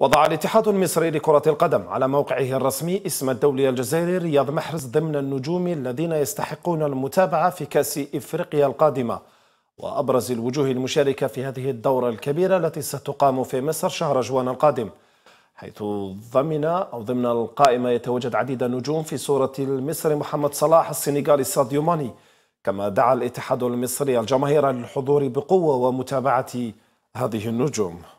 وضع الاتحاد المصري لكرة القدم على موقعه الرسمي اسم الدولي الجزائري رياض محرز ضمن النجوم الذين يستحقون المتابعة في كأس إفريقيا القادمة وأبرز الوجوه المشاركة في هذه الدورة الكبيرة التي ستقام في مصر شهر جوان القادم حيث ضمن أو ضمن القائمة يتواجد عديد النجوم في صورة المصري محمد صلاح السنغالي ساديو ماني كما دعا الاتحاد المصري الجماهير للحضور بقوة ومتابعة هذه النجوم